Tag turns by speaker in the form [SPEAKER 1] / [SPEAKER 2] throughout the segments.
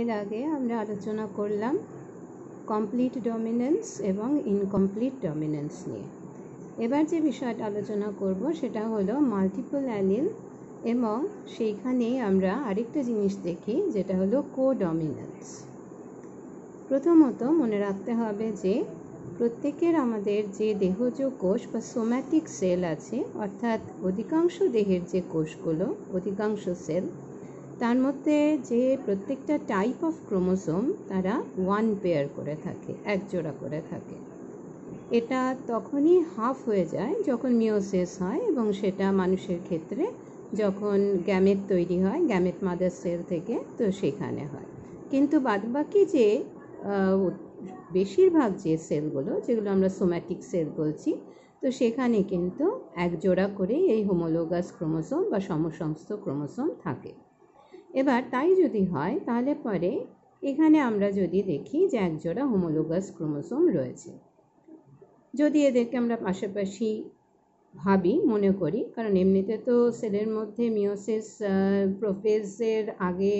[SPEAKER 1] এর আগে আমরা আলোচনা করলাম কমপ্লিট ডমিনেন্স এবং ইনকমপ্লিট ডমিনেন্স নিয়ে এবার যে বিষয়টা আলোচনা করব সেটা হলো মাল্টিপল অ্যালিল এবং সেইখানেই আমরা আরেকটা জিনিস দেখি যেটা হলো কো ডমিনেন্স প্রথমত মনে রাখতে হবে যে প্রত্যেকের আমাদের যে দেহজ কোষ বা সোম্যাটিক সেল আছে অর্থাৎ অধিকাংশ দেহের যে কোষগুলো অধিকাংশ সেল তার মধ্যে যে প্রত্যেকটা টাইপ অফ ক্রোমোসোম তারা ওয়ান পেয়ার করে থাকে এক জোড়া করে থাকে এটা তখনই হাফ হয়ে যায় যখন মিওসেস হয় এবং সেটা মানুষের ক্ষেত্রে যখন গ্যামেট তৈরি হয় গ্যামেট মাদার সেল থেকে তো সেখানে হয় কিন্তু বাদবাকি যে বেশিরভাগ যে সেলগুলো যেগুলো আমরা সোম্যাটিক সেল বলছি তো সেখানে কিন্তু একজোড়া করে এই হোমোলোগাস ক্রোমোসোম বা সমসংস্থ ক্রোমোসোম থাকে এবার তাই যদি হয় তাহলে পরে এখানে আমরা যদি দেখি যে একজোড়া হোমোলোগাস ক্রোমোসোম রয়েছে যদি এদেরকে আমরা পাশাপাশি ভাবি মনে করি কারণ এমনিতে তো সেলের মধ্যে মিওসিস প্রোফেজের আগে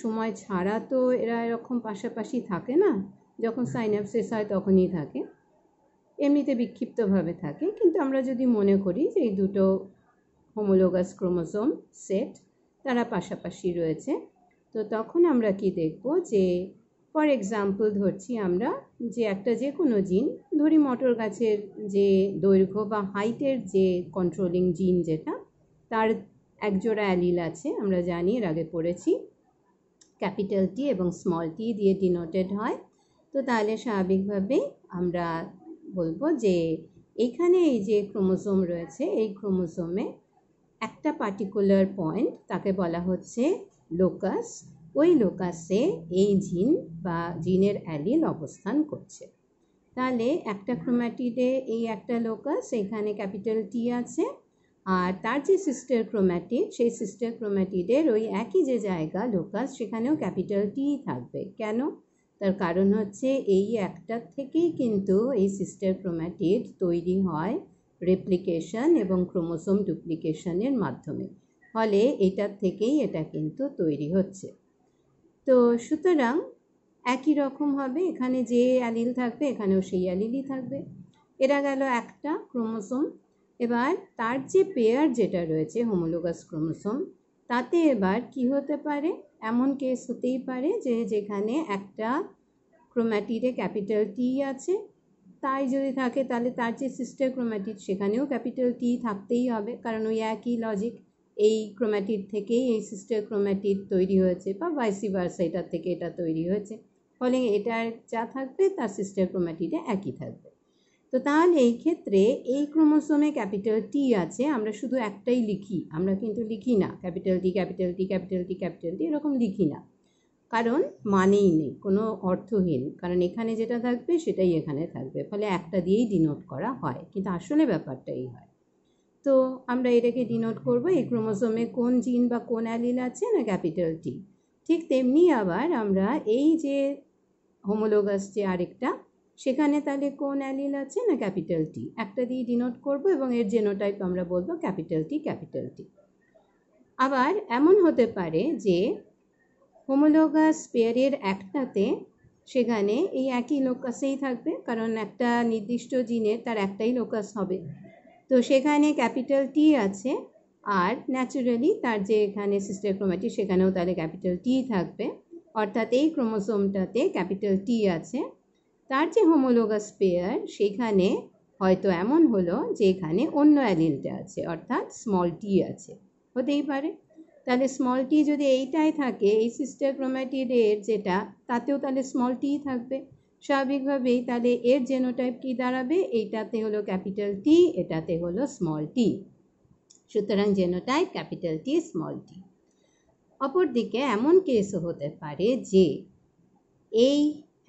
[SPEAKER 1] সময় ছাড়া তো এরা এরকম পাশাপাশি থাকে না যখন সাইনাপসিস হয় তখনই থাকে এমনিতে বিক্ষিপ্তভাবে থাকে কিন্তু আমরা যদি মনে করি যে এই দুটো হোমোলোগাস ক্রোমোসোম সেট তারা পাশাপাশি রয়েছে তো তখন আমরা কি দেখব যে ফর এক্সাম্পল ধরছি আমরা যে একটা যে কোনো জিন ধরি মটর গাছের যে দৈর্ঘ্য বা হাইটের যে কন্ট্রোলিং জিন যেটা তার একজোড়া অ্যালিল আছে আমরা জানি এর আগে পড়েছি ক্যাপিটাল টি এবং স্মল টি দিয়ে ডিনোটেড হয় তো তাহলে স্বাভাবিকভাবেই আমরা বলবো যে এখানে এই যে ক্রোমোজোম রয়েছে এই ক্রোমোজোমে একটা পার্টিকুলার পয়েন্ট তাকে বলা হচ্ছে লোকাস ওই লোকাসে এই জিন বা জিনের অ্যালিল অবস্থান করছে তাহলে একটা ক্রোম্যাটিডে এই একটা লোকাস এখানে ক্যাপিটাল টি আছে আর তার যে সিস্টার ক্রোম্যাটিড সেই সিস্টার ক্রোম্যাটিডের ওই একই যে জায়গা লোকাস সেখানেও ক্যাপিটাল টি থাকবে কেন তার কারণ হচ্ছে এই একটার থেকেই কিন্তু এই সিস্টার ক্রোম্যাটিড তৈরি হয় রেপ্লিকেশন এবং ক্রোমোসোম ডুপ্লিকেশনের মাধ্যমে ফলে এটার থেকেই এটা কিন্তু তৈরি হচ্ছে তো সুতরাং একই রকম হবে এখানে যে অ্যালিল থাকবে এখানেও সেই অ্যালিলই থাকবে এরা গেল একটা ক্রোমোসোম এবার তার যে পেয়ার যেটা রয়েছে হোমোলোগাস ক্রোমোসোম তাতে এবার কি হতে পারে এমন কেস হতেই পারে যে যেখানে একটা ক্রোম্যাটিডে ক্যাপিটাল টি আছে তাই যদি থাকে তাহলে তার যে সিস্টার ক্রোম্যাটিড সেখানেও ক্যাপিটাল টি থাকতেই হবে কারণ ওই একই লজিক এই ক্রোম্যাটিড থেকেই এই সিস্টার ক্রোম্যাটিড তৈরি হয়েছে বা ভাইসি ভার্সা এটার থেকে এটা তৈরি হয়েছে ফলে এটার যা থাকবে তার সিস্টার ক্রোম্যাটিডে একই থাকবে তো তাহলে এই ক্ষেত্রে এই ক্রোমোসোমে ক্যাপিটাল টি আছে আমরা শুধু একটাই লিখি আমরা কিন্তু লিখি না capital T capital T capital T capital T এরকম লিখি না কারণ মানেই নেই কোনো অর্থহীন কারণ এখানে যেটা থাকবে সেটাই এখানে থাকবে ফলে একটা দিয়েই ডিনোট করা হয় কিন্তু আসলে ব্যাপারটাই হয় তো আমরা এটাকে ডিনোট করব এই ক্রোমোজোমে কোন জিন বা কোন অ্যালিল আছে না ক্যাপিটাল টি ঠিক তেমনি আবার আমরা এই যে হোমোলোগাস যে আরেকটা সেখানে তাহলে কোন অ্যালিল আছে না ক্যাপিটাল টি একটা দিয়ে ডিনোট করব এবং এর জেনোটাইপ আমরা বলবো ক্যাপিটাল টি ক্যাপিটাল টি আবার এমন হতে পারে যে হোমোলোগাস পেয়ারের একটাতে সেখানে এই একই লোকাসেই থাকবে কারণ একটা নির্দিষ্ট জিনের তার একটাই লোকাস হবে তো সেখানে ক্যাপিটাল টি আছে আর ন্যাচুরালি তার যে এখানে সিস্টার ক্রোমাটি সেখানেও তাহলে ক্যাপিটাল টি থাকবে অর্থাৎ এই ক্রোমোসোমটাতে ক্যাপিটাল টি আছে তার যে হোমোলোগাস পেয়ার সেখানে হয়তো এমন হলো যে এখানে অন্য অ্যালিলটা আছে অর্থাৎ স্মল টি আছে হতেই পারে তাহলে স্মল টি যদি এইটাই থাকে এই সিস্টার ক্রোম্যাটিড এর যেটা তাতেও তাহলে স্মল টি থাকবে স্বাভাবিকভাবেই তাহলে এর জেনোটাইপ কি দাঁড়াবে এইটাতে হলো ক্যাপিটাল টি এটাতে হলো স্মল টি সুতরাং genotype capital T small T অপরদিকে এমন কেসও হতে পারে যে এই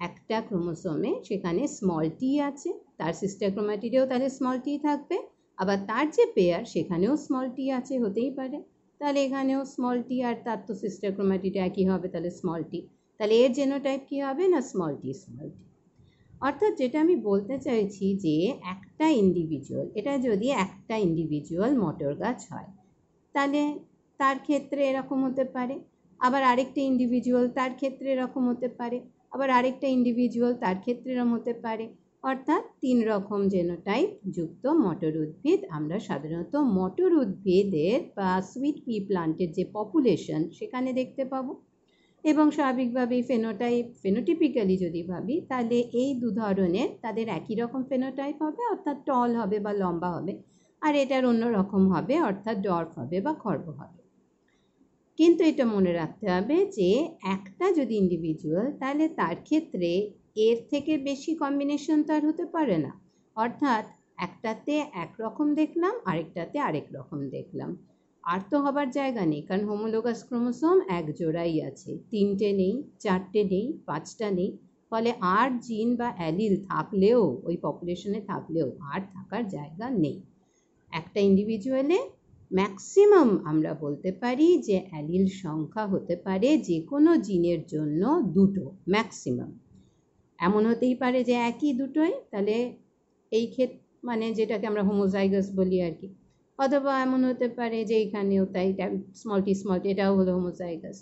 [SPEAKER 1] একটা ক্রোমোসোমে সেখানে স্মল টি আছে তার সিস্টার ক্রোমাটিডেও তাহলে স্মল টি থাকবে আবার তার যে পেয়ার সেখানেও স্মল টি আছে হতেই পারে তাহলে এখানেও স্মল টি আর তার তো সিস্টার ক্রোমাটিড একই হবে তাহলে স্মল টি তাহলে এর জেনোটাইপ কী হবে না স্মল টি স্মল টি অর্থাৎ যেটা আমি বলতে চাইছি যে একটা ইন্ডিভিজুয়াল এটা যদি একটা ইন্ডিভিজুয়াল মটর গাছ হয় তাহলে তার ক্ষেত্রে এরকম হতে পারে আবার আরেকটা ইন্ডিভিজুয়াল তার ক্ষেত্রে এরকম হতে পারে আবার আরেকটা ইন্ডিভিজুয়াল তার ক্ষেত্রে এরকম হতে পারে অর্থাৎ তিন রকম জেনোটাইপ যুক্ত মটর উদ্ভিদ আমরা সাধারণত মটর উদ্ভিদের বা সুইট পি প্লান্টের যে পপুলেশন সেখানে দেখতে পাবো এবং স্বাভাবিকভাবেই ফেনোটাইপ ফেনোটিপিক্যালি যদি ভাবি তাহলে এই দু ধরনের তাদের একই রকম ফেনোটাইপ হবে অর্থাৎ টল হবে বা লম্বা হবে আর এটার অন্য রকম হবে অর্থাৎ ডর্ফ হবে বা খর্ব হবে কিন্তু এটা মনে রাখতে হবে যে একটা যদি ইন্ডিভিজুয়াল তাহলে তার ক্ষেত্রে এর থেকে বেশি কম্বিনেশন তো আর হতে পারে না অর্থাৎ একটাতে এক রকম দেখলাম আরেকটাতে আরেক রকম দেখলাম আর তো হবার জায়গা নেই কারণ হোমোলোগাস ক্রোমোসোম এক জোড়াই আছে তিনটে নেই চারটে নেই পাঁচটা নেই ফলে আর জিন বা অ্যালিল থাকলেও ওই পপুলেশনে থাকলেও আর থাকার জায়গা নেই একটা ইন্ডিভিজুয়ালে ম্যাক্সিমাম আমরা বলতে পারি যে অ্যালিল সংখ্যা হতে পারে যে কোনো জিনের জন্য দুটো ম্যাক্সিমাম এমন হতেই পারে যে একই দুটোই তাহলে এই ক্ষেত মানে যেটাকে আমরা হোমোজাইগাস বলি আর কি অথবা এমন হতে পারে যে এখানেও তাই স্মল টি স্মল এটাও হলো হোমোজাইগাস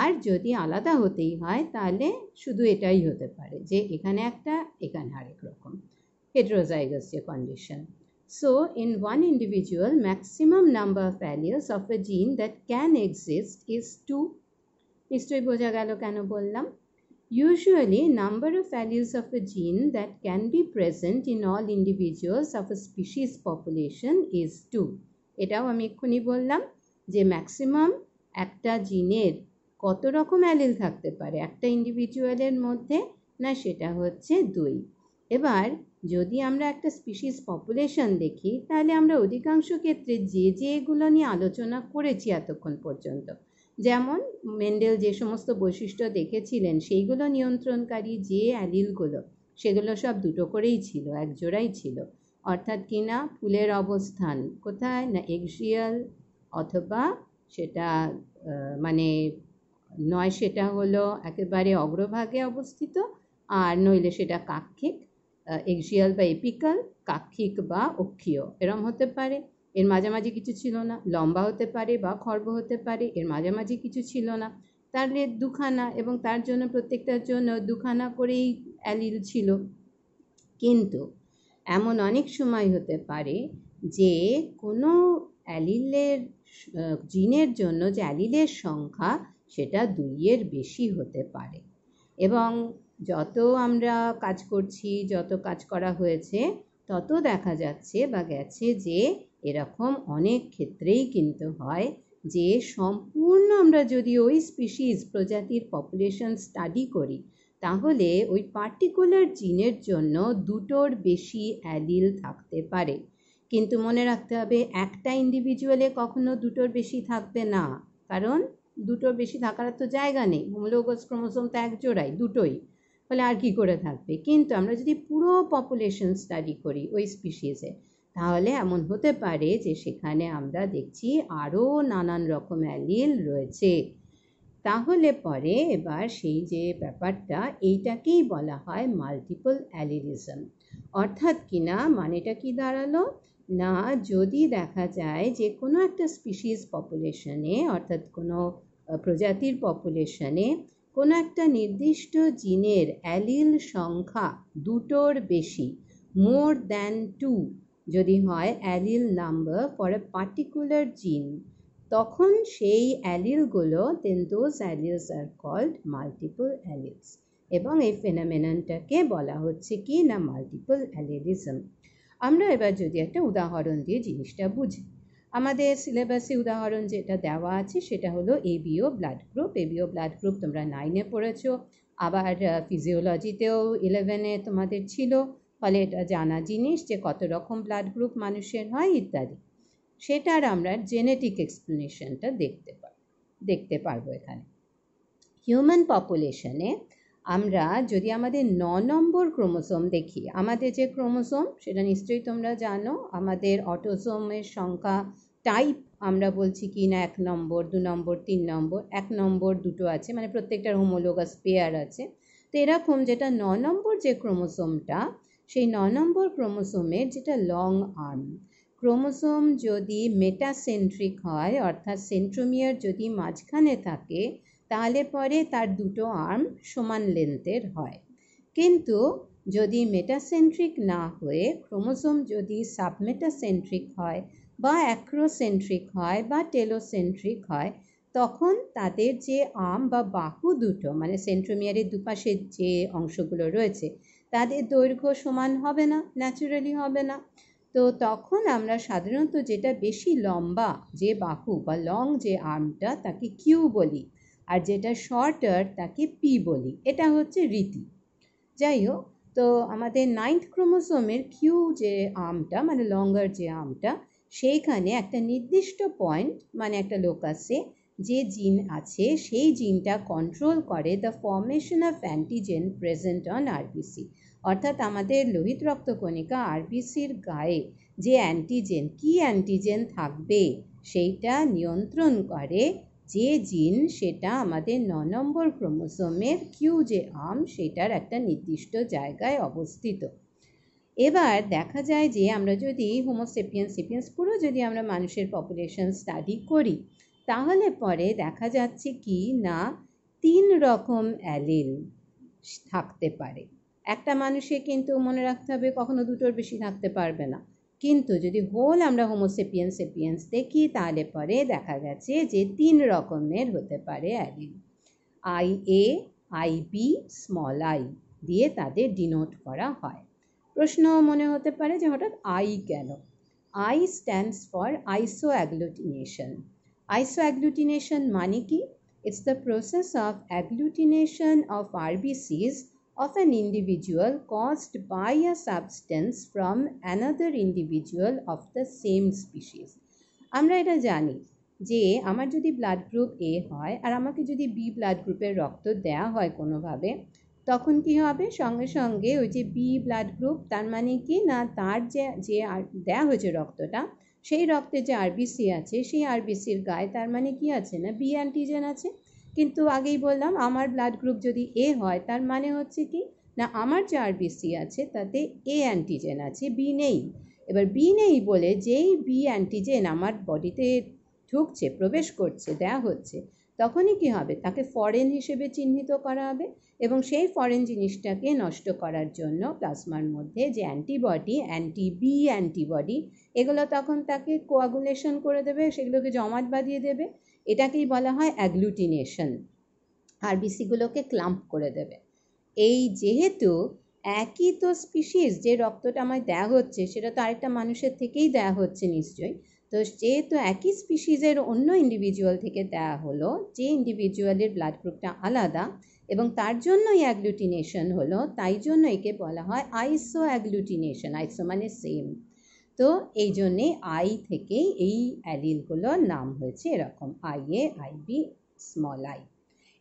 [SPEAKER 1] আর যদি আলাদা হতেই হয় তাহলে শুধু এটাই হতে পারে যে এখানে একটা এখানে আরেক রকম যে condition so in one individual maximum number of alleles of a gene that can exist is two নিশ্চয়ই বোঝা গেল কেন বললাম Usually, number of alleles of a gene that can be present in all individuals of a species population is 2. এটাও আমি এক্ষুনি বললাম যে ম্যাক্সিমাম একটা জিনের কত রকম অ্যালিল থাকতে পারে একটা ইন্ডিভিজুয়ালের মধ্যে না সেটা হচ্ছে দুই এবার যদি আমরা একটা স্পিসিস পপুলেশন দেখি তাহলে আমরা অধিকাংশ ক্ষেত্রে যে যে এগুলো নিয়ে আলোচনা করেছি এতক্ষণ পর্যন্ত যেমন মেন্ডেল যে সমস্ত বৈশিষ্ট্য দেখেছিলেন সেইগুলো নিয়ন্ত্রণকারী যে অ্যালিলগুলো সেগুলো সব দুটো করেই ছিল এক জোড়াই ছিল অর্থাৎ কিনা ফুলের অবস্থান কোথায় না এক্সিয়াল অথবা সেটা মানে নয় সেটা হলো একেবারে অগ্রভাগে অবস্থিত আর নইলে সেটা কাক্ষিক এক্সিয়াল বা এপিকাল কাক্ষিক বা অক্ষীয় এরম হতে পারে এর মাঝামাঝি কিছু ছিল না লম্বা হতে পারে বা খর্ব হতে পারে এর মাঝামাঝি কিছু ছিল না তাহলে দুখানা এবং তার জন্য প্রত্যেকটার জন্য দুখানা করেই অ্যালিল ছিল কিন্তু এমন অনেক সময় হতে পারে যে কোনো অ্যালিলের জিনের জন্য যে অ্যালিলের সংখ্যা সেটা দুইয়ের বেশি হতে পারে এবং যত আমরা কাজ করছি যত কাজ করা হয়েছে তত দেখা যাচ্ছে বা গেছে যে এরকম অনেক ক্ষেত্রেই কিন্তু হয় যে সম্পূর্ণ আমরা যদি ওই স্পিসিস প্রজাতির পপুলেশন স্টাডি করি তাহলে ওই পার্টিকুলার জিনের জন্য দুটোর বেশি অ্যালিল থাকতে পারে কিন্তু মনে রাখতে হবে একটা ইন্ডিভিজুয়ালে কখনো দুটোর বেশি থাকবে না কারণ দুটোর বেশি থাকার তো জায়গা নেই হোমলোগস ক্রোমোসোম তো এক জোড়াই দুটোই ফলে আর কি করে থাকবে কিন্তু আমরা যদি পুরো পপুলেশন স্টাডি করি ওই স্পিসিসে তাহলে এমন হতে পারে যে সেখানে আমরা দেখছি আরও নানান রকম অ্যালিল রয়েছে তাহলে পরে এবার সেই যে ব্যাপারটা এইটাকেই বলা হয় মাল্টিপল অ্যালিলিজম অর্থাৎ কিনা মানেটা কি দাঁড়ালো না যদি দেখা যায় যে কোনো একটা স্পিসিস পপুলেশনে অর্থাৎ কোনো প্রজাতির পপুলেশনে কোনো একটা নির্দিষ্ট জিনের অ্যালিল সংখ্যা দুটোর বেশি মোর দ্যান টু যদি হয় allele number for a particular gene তখন সেই অ্যালিলগুলো then those alleles are called multiple alleles এবং এই ফেনামেননটাকে বলা হচ্ছে কি না মাল্টিপল অ্যালিলিজম আমরা এবার যদি একটা উদাহরণ দিয়ে জিনিসটা বুঝি আমাদের সিলেবাসে উদাহরণ যেটা দেওয়া আছে সেটা হলো ABO blood group ABO blood group তোমরা নাইনে পড়েছ আবার ফিজিওলজিতেও ইলেভেনে তোমাদের ছিল ফলে এটা জানা জিনিস যে কত রকম ব্লাড গ্রুপ মানুষের হয় ইত্যাদি সেটার আমরা জেনেটিক এক্সপ্লেনেশনটা দেখতে পাই দেখতে পারবো এখানে হিউম্যান পপুলেশনে আমরা যদি আমাদের ন নম্বর ক্রোমোসোম দেখি আমাদের যে ক্রোমোসোম সেটা নিশ্চয়ই তোমরা জানো আমাদের অটোসোমের সংখ্যা টাইপ আমরা বলছি কি না এক নম্বর দু নম্বর তিন নম্বর এক নম্বর দুটো আছে মানে প্রত্যেকটার হোমোলোগাস পেয়ার আছে তো এরকম যেটা ন নম্বর যে ক্রোমোসোমটা সেই ন নম্বর ক্রোমোসোমের যেটা লং আর্ম ক্রোমোসোম যদি মেটাসেন্ট্রিক হয় অর্থাৎ সেন্ট্রোমিয়ার যদি মাঝখানে থাকে তাহলে পরে তার দুটো আর্ম সমান লেন্থের হয় কিন্তু যদি মেটাসেন্ট্রিক না হয়ে ক্রোমোসোম যদি সাবমেটাসেন্ট্রিক হয় বা অ্যাক্রোসেন্ট্রিক হয় বা টেলোসেন্ট্রিক হয় তখন তাদের যে আম বা বাহু দুটো মানে সেন্ট্রোমিয়ারের দুপাশের যে অংশগুলো রয়েছে তাদের দৈর্ঘ্য সমান হবে না ন্যাচুরালি হবে না তো তখন আমরা সাধারণত যেটা বেশি লম্বা যে বাহু বা লং যে আর্মটা তাকে কিউ বলি আর যেটা শর্টার তাকে পি বলি এটা হচ্ছে রীতি যাই হোক তো আমাদের নাইন্থ ক্রোমোসোমের কিউ যে আর্মটা মানে লঙ্গার যে আর্মটা সেইখানে একটা নির্দিষ্ট পয়েন্ট মানে একটা লোকাসে যে জিন আছে সেই জিনটা কন্ট্রোল করে the formation of antigen present on RBC অর্থাৎ আমাদের লোহিত রক্তকণিকা আরবিসির গায়ে যে অ্যান্টিজেন কি অ্যান্টিজেন থাকবে সেইটা নিয়ন্ত্রণ করে যে জিন সেটা আমাদের ন নম্বর ক্রোমোসোমের কিউ যে আম সেটার একটা নির্দিষ্ট জায়গায় অবস্থিত এবার দেখা যায় যে আমরা যদি হোমোসেপিয়ান সেপিয়েন্স পুরো যদি আমরা মানুষের পপুলেশন স্টাডি করি তাহলে পরে দেখা যাচ্ছে কি না তিন রকম অ্যালিল থাকতে পারে একটা মানুষে কিন্তু মনে রাখতে হবে কখনো দুটোর বেশি থাকতে পারবে না কিন্তু যদি হোল আমরা হোমোসেপিয়েন্স সেপিয়েন্স দেখি তাহলে পরে দেখা গেছে যে তিন রকমের হতে পারে allele I A I B small I দিয়ে তাদের ডিনোট করা হয় প্রশ্ন মনে হতে পারে যে হঠাৎ I can I stands for আইসো অ্যাগ্লোটিনেশন Isoagglutination মানে কি? It's the process of agglutination of RBCs of an individual caused by a substance from another individual of the same species. আমরা এটা জানি যে আমার যদি ব্লাড গ্রুপ এ হয় আর আমাকে যদি বি ব্লাড গ্রুপের রক্ত দেওয়া হয় কোনোভাবে তখন কি হবে সঙ্গে সঙ্গে ওই যে বি ব্লাড গ্রুপ তার মানে কি না তার যে যে দেওয়া হয়েছে রক্তটা সেই রক্তে যে আরবিসি আছে সেই আরবিসির গায়ে তার মানে কি আছে না বি অ্যান্টিজেন আছে কিন্তু আগেই বললাম আমার ব্লাড গ্রুপ যদি এ হয় তার মানে হচ্ছে কি না আমার যে আরবিসি আছে তাতে এ অ্যান্টিজেন আছে বি নেই এবার বি নেই বলে যেই বি অ্যান্টিজেন আমার বডিতে ঢুকছে প্রবেশ করছে দেয়া হচ্ছে তখনই কি হবে তাকে ফরেন হিসেবে চিহ্নিত করা হবে এবং সেই ফরেন জিনিসটাকে নষ্ট করার জন্য প্লাজমার মধ্যে যে অ্যান্টিবডি অ্যান্টি বি অ্যান্টিবডি এগুলো তখন তাকে কোয়াগুলেশন করে দেবে সেগুলোকে জমাট বাঁধিয়ে দেবে এটাকেই বলা হয় অ্যাগ্লুটিনেশন আর বিসিগুলোকে ক্লাম্প করে দেবে এই যেহেতু একই তো স্পিসিস যে রক্তটা আমায় দেয়া হচ্ছে সেটা তো আরেকটা মানুষের থেকেই দেয়া হচ্ছে নিশ্চয়ই তো যেহেতু একই স্পিসিসের অন্য ইন্ডিভিজুয়াল থেকে দেওয়া হলো যে ইন্ডিভিজুয়ালের ব্লাড গ্রুপটা আলাদা এবং তার জন্যই অ্যাগ্লুটিনেশন হলো তাই জন্য একে বলা হয় আইসো অ্যাগ্লুটিনেশন আইসো মানে সেম তো এই জন্যে আই থেকেই এই অ্যালিলগুলোর নাম হয়েছে এরকম I A I B small I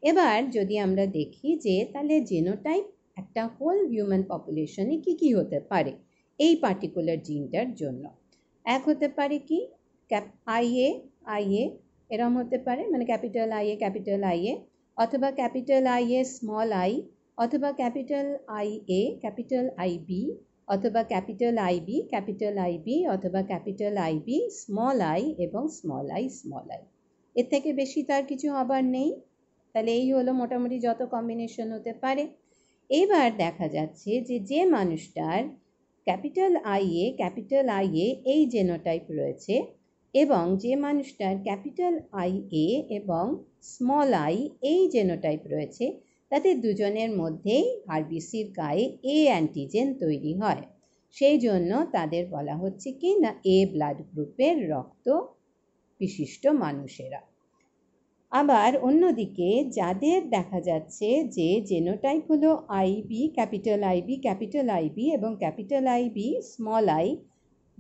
[SPEAKER 1] এবার যদি আমরা দেখি যে তাহলে জেনোটাইপ একটা হোল হিউম্যান পপুলেশনে কী কী হতে পারে এই পার্টিকুলার জিনটার জন্য এক হতে পারে কি ক্যাপ আইএ আইএ এরম হতে পারে মানে ক্যাপিটাল আইএ ক্যাপিটাল আইএ অথবা ক্যাপিটাল আইএ স্মল আই অথবা ক্যাপিটাল আইএ ক্যাপিটাল আইবি অথবা ক্যাপিটাল আইবি ক্যাপিটাল আইবি অথবা ক্যাপিটাল আইবি স্মল আই এবং স্মল আই স্মল আই এর থেকে বেশি তার কিছু হবার নেই তাহলে এই হলো মোটামুটি যত কম্বিনেশন হতে পারে এবার দেখা যাচ্ছে যে যে মানুষটার ক্যাপিটাল আইএ ক্যাপিটাল আইএ এই জেনোটাইপ রয়েছে এবং যে মানুষটার ক্যাপিটাল আই এ এবং স্মল আই এই জেনোটাইপ রয়েছে তাদের দুজনের মধ্যেই আরবিসির গায়ে এ অ্যান্টিজেন তৈরি হয় সেই জন্য তাদের বলা হচ্ছে কি না এ ব্লাড গ্রুপের রক্ত বিশিষ্ট মানুষেরা আবার অন্যদিকে যাদের দেখা যাচ্ছে যে জেনোটাইপ হলো I B capital IB capital I B এবং ক্যাপিটাল আইবি স্মল আই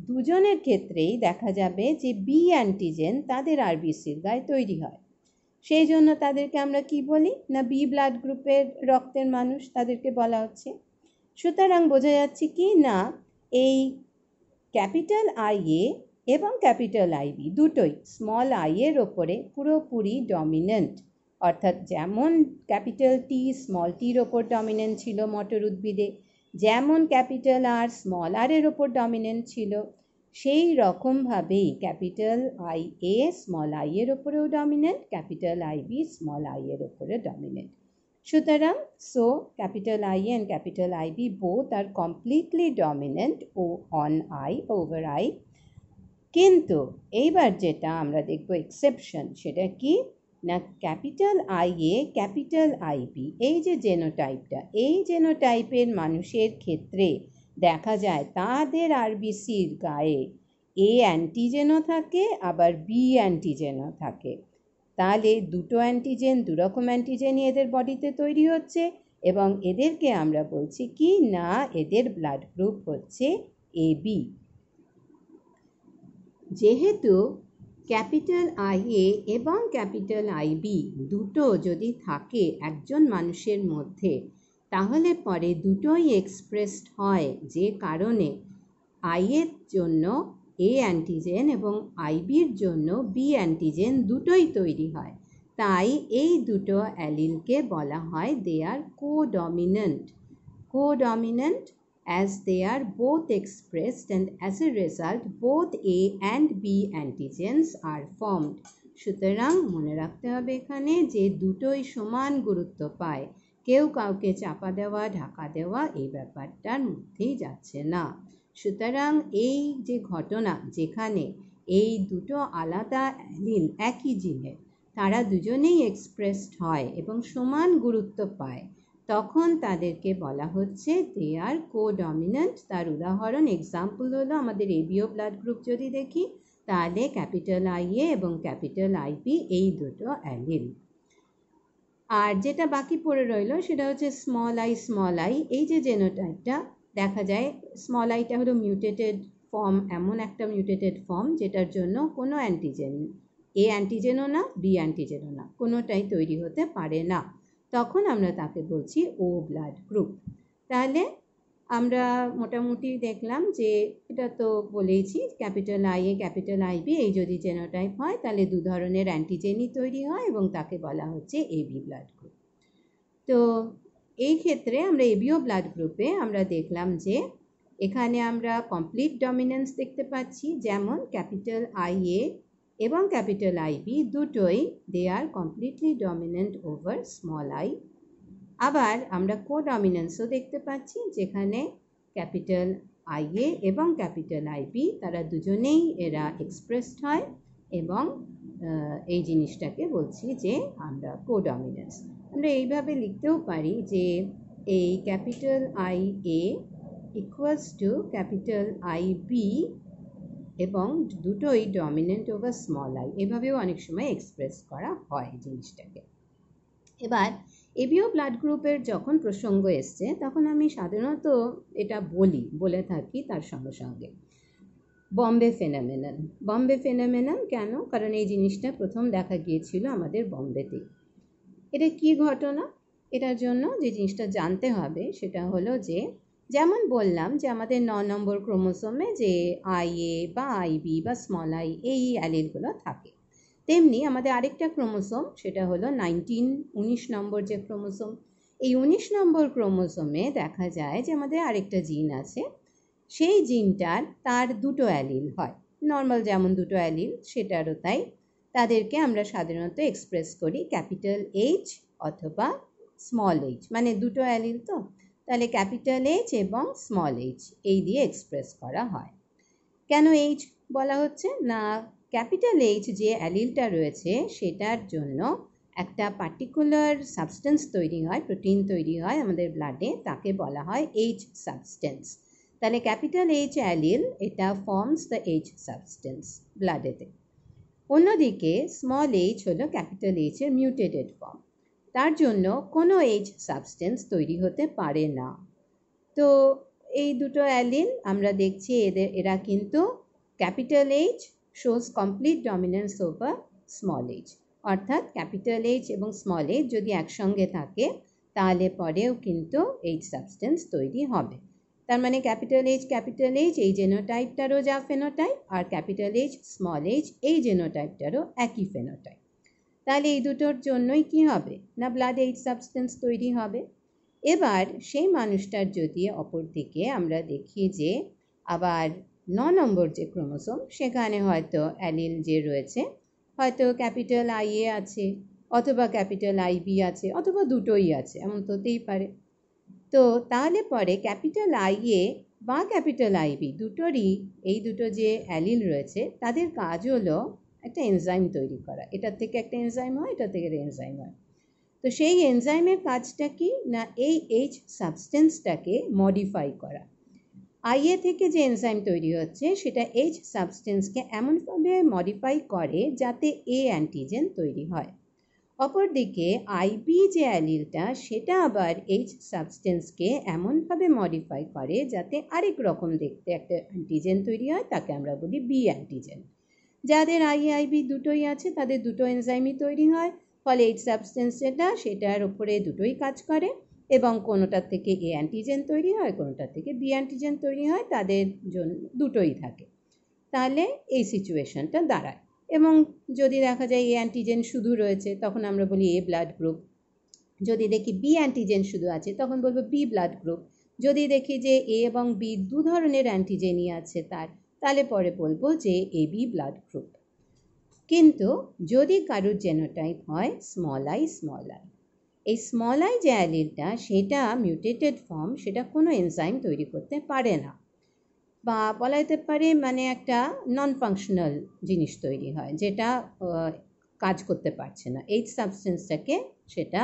[SPEAKER 1] দুজনের ক্ষেত্রেই দেখা যাবে যে বি অ্যান্টিজেন তাদের আরবিসির গায়ে তৈরি হয় সেই জন্য তাদেরকে আমরা কি বলি না বি ব্লাড গ্রুপের রক্তের মানুষ তাদেরকে বলা হচ্ছে সুতরাং বোঝা যাচ্ছে কি না এই ক্যাপিটাল আইএ এবং ক্যাপিটাল আইবি দুটোই স্মল আইয়ের ওপরে পুরোপুরি ডমিনেন্ট অর্থাৎ যেমন ক্যাপিটাল টি স্মল টির ওপর ডমিনেন্ট ছিল মটর উদ্ভিদে যেমন ক্যাপিটাল আর স্মল আর এর ওপর ডমিনেন্ট ছিল সেই রকমভাবেই capital I A small I এর ওপরেও dominant capital I B small I এর ওপরে ডমিনেন্ট সুতরাং so capital I and capital I B both are completely dominant ও অন আই ওভার আই কিন্তু এইবার যেটা আমরা দেখব এক্সেপশন সেটা কি না capital I A capital I B এই যে জেনোটাইপটা এই জেনোটাইপের মানুষের ক্ষেত্রে দেখা যায় তাদের আরবিসির গায়ে এ অ্যান্টিজেনও থাকে আবার বি অ্যান্টিজেনও থাকে তাহলে দুটো অ্যান্টিজেন দুরকম অ্যান্টিজেনই এদের বডিতে তৈরি হচ্ছে এবং এদেরকে আমরা বলছি কি না এদের ব্লাড গ্রুপ হচ্ছে এবি যেহেতু ক্যাপিটাল আই এ এবং ক্যাপিটাল আই বি দুটো যদি থাকে একজন মানুষের মধ্যে তাহলে পরে দুটোই এক্সপ্রেসড হয় যে কারণে এর জন্য এ অ্যান্টিজেন এবং আইবির জন্য বি অ্যান্টিজেন দুটোই তৈরি হয় তাই এই দুটো অ্যালিলকে বলা হয় দে আর কোডমিনেন্ট কোডমিনেন্ট as they are both expressed and as a result both A and B antigens are formed. সুতরাং মনে রাখতে হবে এখানে যে দুটোই সমান গুরুত্ব পায় কেউ কাউকে চাপা দেওয়া ঢাকা দেওয়া এই ব্যাপারটার মধ্যেই যাচ্ছে না সুতরাং এই যে ঘটনা যেখানে এই দুটো আলাদা অ্যালিন একই জিনের তারা দুজনেই এক্সপ্রেসড হয় এবং সমান গুরুত্ব পায় তখন তাদেরকে বলা হচ্ছে দে আর কোডমিন্যান্ট তার উদাহরণ এক্সাম্পল হলো আমাদের এবিও ব্লাড গ্রুপ যদি দেখি তাহলে ক্যাপিটাল আই এ এবং ক্যাপিটাল আইপি এই দুটো অ্যালিল আর যেটা বাকি পড়ে রইল সেটা হচ্ছে স্মল আই স্মল আই এই যে জেনোটাইপটা দেখা যায় স্মল আইটা হলো মিউটেটেড ফর্ম এমন একটা মিউটেটেড ফর্ম যেটার জন্য কোনো অ্যান্টিজেন এ অ্যান্টিজেনও না বি অ্যান্টিজেনও না কোনোটাই তৈরি হতে পারে না তখন আমরা তাকে বলছি ও ব্লাড গ্রুপ তাহলে আমরা মোটামুটি দেখলাম যে এটা তো বলেইছি capital I A capital I B এই যদি জেনোটাইপ হয় তাহলে দু ধরনের অ্যান্টিজেনই তৈরি হয় এবং তাকে বলা হচ্ছে এবি ব্লাড গ্রুপ তো এই ক্ষেত্রে আমরা এবিও ব্লাড গ্রুপে আমরা দেখলাম যে এখানে আমরা কমপ্লিট ডমিনেন্স দেখতে পাচ্ছি যেমন ক্যাপিটাল আই এ এবং ক্যাপিটাল আইবি দুটোই they are completely dominant over small I আবার আমরা কো ডমিনেন্সও দেখতে পাচ্ছি যেখানে ক্যাপিটাল আইএ এবং ক্যাপিটাল আইবি তারা দুজনেই এরা এক্সপ্রেসড হয় এবং এই জিনিসটাকে বলছি যে আমরা কো ডমিনেন্স আমরা এইভাবে লিখতেও পারি যে এই capital I A equals to capital I B এবং দুটোই ডমিনেন্ট ওভার স্মল আই এভাবেও অনেক সময় এক্সপ্রেস করা হয় জিনিসটাকে এবার এবিও ব্লাড গ্রুপের যখন প্রসঙ্গ এসছে তখন আমি সাধারণত এটা বলি বলে থাকি তার সঙ্গে সঙ্গে বম্বে ফেনামেনাল বম্বে ফেনামেনাল কেন কারণ এই জিনিসটা প্রথম দেখা গিয়েছিল আমাদের বম্বেতেই এটা কি ঘটনা এটার জন্য যে জিনিসটা জানতে হবে সেটা হলো যে যেমন বললাম যে আমাদের ন নম্বর ক্রোমোসোমে যে আই এ বা আইবি বা স্মল আই এই অ্যালিলগুলো থাকে তেমনি আমাদের আরেকটা ক্রোমোসোম সেটা হলো নাইনটিন উনিশ নম্বর যে ক্রোমোসোম এই উনিশ নম্বর ক্রোমোসোমে দেখা যায় যে আমাদের আরেকটা জিন আছে সেই জিনটার তার দুটো অ্যালিল হয় নর্মাল যেমন দুটো অ্যালিল সেটারও তাই তাদেরকে আমরা সাধারণত এক্সপ্রেস করি ক্যাপিটাল এইচ অথবা স্মল এইচ মানে দুটো অ্যালিল তো তাহলে ক্যাপিটাল এইচ এবং স্মল এইচ এই দিয়ে এক্সপ্রেস করা হয় কেন এইচ বলা হচ্ছে না ক্যাপিটাল এইচ যে অ্যালিলটা রয়েছে সেটার জন্য একটা পার্টিকুলার সাবস্টেন্স তৈরি হয় প্রোটিন তৈরি হয় আমাদের ব্লাডে তাকে বলা হয় এইচ সাবস্টেন্স তাহলে ক্যাপিটাল এইচ অ্যালিল এটা ফর্মস দ্য এইচ সাবস্টেন্স ব্লাডেতে অন্যদিকে স্মল এইচ হলো ক্যাপিটাল এইচের মিউটেটেড ফর্ম তার জন্য কোনো এইচ সাবস্টেন্স তৈরি হতে পারে না তো এই দুটো অ্যালিন আমরা দেখছি এদের এরা কিন্তু capital H shows complete dominance over small H অর্থাৎ ক্যাপিটাল এইচ এবং স্মল এইচ যদি একসঙ্গে থাকে তাহলে পরেও কিন্তু এইচ সাবস্টেন্স তৈরি হবে তার মানে ক্যাপিটাল এইচ ক্যাপিটাল এইচ এই জেনোটাইপটারও যা ফেনোটাইপ আর ক্যাপিটাল এইচ স্মল এইচ এই জেনোটাইপটারও একই ফেনোটাইপ তাহলে এই দুটোর জন্যই কি হবে না ব্লাড এইড সাবস্টেন্স তৈরি হবে এবার সেই মানুষটার যদি অপরদিকে আমরা দেখি যে আবার ন নম্বর যে ক্রোমোসোম সেখানে হয়তো অ্যালিল যে রয়েছে হয়তো ক্যাপিটাল আই এ আছে অথবা ক্যাপিটাল বি আছে অথবা দুটোই আছে এমন তো হতেই পারে তো তাহলে পরে ক্যাপিটাল আই এ বা ক্যাপিটাল আইবি দুটোরই এই দুটো যে অ্যালিল রয়েছে তাদের কাজ হলো একটা এনজাইম তৈরি করা এটার থেকে একটা এনজাইম হয় এটা থেকে একটা এনজাইম হয় তো সেই এনজাইমের কাজটা কি না এই এইচ সাবস্টেন্সটাকে মডিফাই করা আইএ থেকে যে এনজাইম তৈরি হচ্ছে সেটা এইচ সাবস্টেন্সকে এমনভাবে মডিফাই করে যাতে এ অ্যান্টিজেন তৈরি হয় অপরদিকে আইপি যে অ্যালিলটা সেটা আবার এইচ সাবস্টেন্সকে এমনভাবে মডিফাই করে যাতে আরেক রকম দেখতে একটা অ্যান্টিজেন তৈরি হয় তাকে আমরা বলি বি অ্যান্টিজেন যাদের আইআইবি দুটোই আছে তাদের দুটো এনজাইমই তৈরি হয় ফলে এইট সাবস্টেন্স যেটা সেটার ওপরে দুটোই কাজ করে এবং কোনোটার থেকে এ অ্যান্টিজেন তৈরি হয় কোনোটার থেকে বি অ্যান্টিজেন তৈরি হয় তাদের জন্য দুটোই থাকে তাহলে এই সিচুয়েশনটা দাঁড়ায় এবং যদি দেখা যায় এ অ্যান্টিজেন শুধু রয়েছে তখন আমরা বলি এ ব্লাড গ্রুপ যদি দেখি বি অ্যান্টিজেন শুধু আছে তখন বলবো বি ব্লাড গ্রুপ যদি দেখি যে এ এবং বি দু ধরনের অ্যান্টিজেনই আছে তার তাহলে পরে বলবো যে এবি ব্লাড গ্রুপ কিন্তু যদি কারোর জেনোটাইপ হয় স্মল আই স্মল আই এই স্মল আই যে অ্যালিলটা সেটা মিউটেটেড ফর্ম সেটা কোনো এনজাইম তৈরি করতে পারে না বা বলা যেতে পারে মানে একটা নন ফাংশনাল জিনিস তৈরি হয় যেটা কাজ করতে পারছে না এই সাবস্টেন্সটাকে সেটা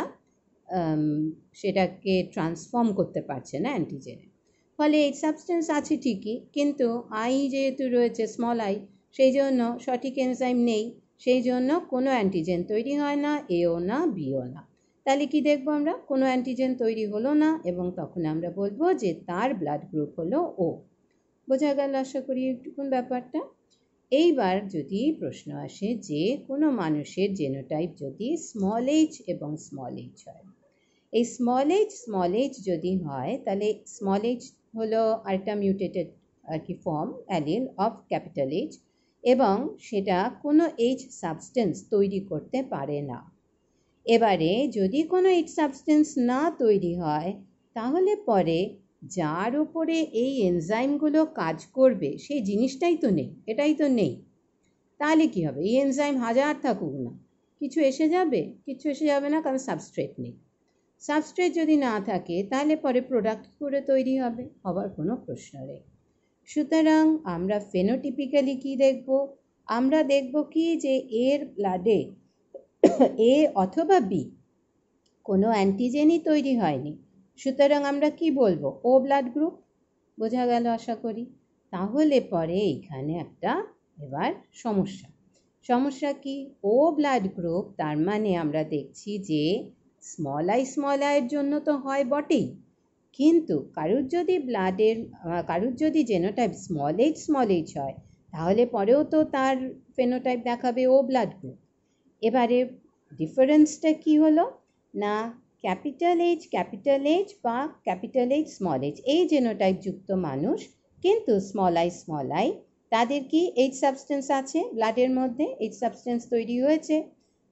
[SPEAKER 1] সেটাকে ট্রান্সফর্ম করতে পারছে না অ্যান্টিজেনে ফলে এই সাবস্টেন্স আছে ঠিকই কিন্তু আই যেহেতু রয়েছে স্মল আই সেই জন্য সঠিক এনজাইম নেই সেই জন্য কোনো অ্যান্টিজেন তৈরি হয় না এও না বিও না তাহলে কি দেখবো আমরা কোনো অ্যান্টিজেন তৈরি হলো না এবং তখন আমরা বলবো যে তার ব্লাড গ্রুপ হলো ও বোঝা গেল আশা করি কোন ব্যাপারটা এইবার যদি প্রশ্ন আসে যে কোনো মানুষের জেনোটাইপ যদি স্মল এইচ এবং স্মল এইচ হয় এই স্মল এইচ স্মল এইচ যদি হয় তাহলে স্মল এইচ হলো আরেকটা মিউটেটেড আর কি form allele of capital H এবং সেটা কোনো এইচ সাবস্টেন্স তৈরি করতে পারে না এবারে যদি কোনো এইচ সাবস্টেন্স না তৈরি হয় তাহলে পরে যার ওপরে এই এনজাইমগুলো কাজ করবে সেই জিনিসটাই তো নেই এটাই তো নেই তাহলে কি হবে এই এনজাইম হাজার থাকুক না কিছু এসে যাবে কিছু এসে যাবে না কারণ সাবস্ট্রেট নেই সাবস্ট্রেট যদি না থাকে তাহলে পরে প্রোডাক্ট করে তৈরি হবে হবার কোনো প্রশ্ন নেই সুতরাং আমরা ফেনোটিপিক্যালি কি দেখব আমরা দেখব কি যে এর ব্লাডে এ অথবা বি কোনো অ্যান্টিজেনই তৈরি হয়নি সুতরাং আমরা কি বলবো ও ব্লাড গ্রুপ বোঝা গেল আশা করি তাহলে পরে এইখানে একটা এবার সমস্যা সমস্যা কি ও ব্লাড গ্রুপ তার মানে আমরা দেখছি যে স্মল আই স্মল আয়ের জন্য তো হয় বটেই কিন্তু কারুর যদি ব্লাডের কারুর যদি genotype small H small H হয় তাহলে পরেও তো তার ফেনোটাইপ দেখাবে ও ব্লাড গ্রুপ এবারে ডিফারেন্সটা কি হলো না ক্যাপিটাল এইচ ক্যাপিটাল এইচ বা ক্যাপিটাল এইচ স্মল এইচ এই যুক্ত মানুষ কিন্তু স্মল আই স্মল আই তাদের কি এইচ সাবস্টেন্স আছে ব্লাডের মধ্যে এইচ সাবস্টেন্স তৈরি হয়েছে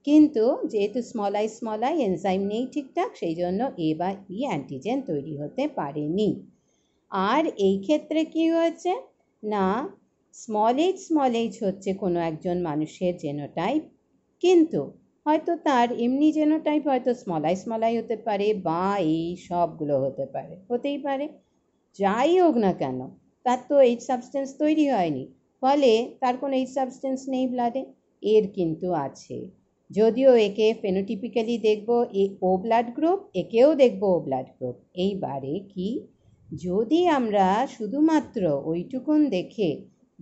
[SPEAKER 1] কিন্তু যেহেতু small I small I enzyme নেই ঠিকঠাক সেই জন্য এ বা ই e অ্যান্টিজেন তৈরি হতে পারেনি আর এই ক্ষেত্রে কি হয়েছে না স্মল এইচ স্মল এইচ হচ্ছে কোনো একজন মানুষের জেনোটাইপ কিন্তু হয়তো তার এমনি জেনোটাইপ হয়তো স্মলাই স্মলাই হতে পারে বা এই সবগুলো হতে পারে হতেই পারে যাই হোক না কেন তার তো এইচ সাবস্টেন্স তৈরি হয়নি ফলে তার কোনো এইচ সাবস্টেন্স নেই ব্লাডে এর কিন্তু আছে যদিও একে ফেনোটিপিক্যালি দেখব এ ও ব্লাড গ্রুপ একেও দেখব ও ব্লাড গ্রুপ এইবারে কি যদি আমরা শুধুমাত্র ওইটুকুন দেখে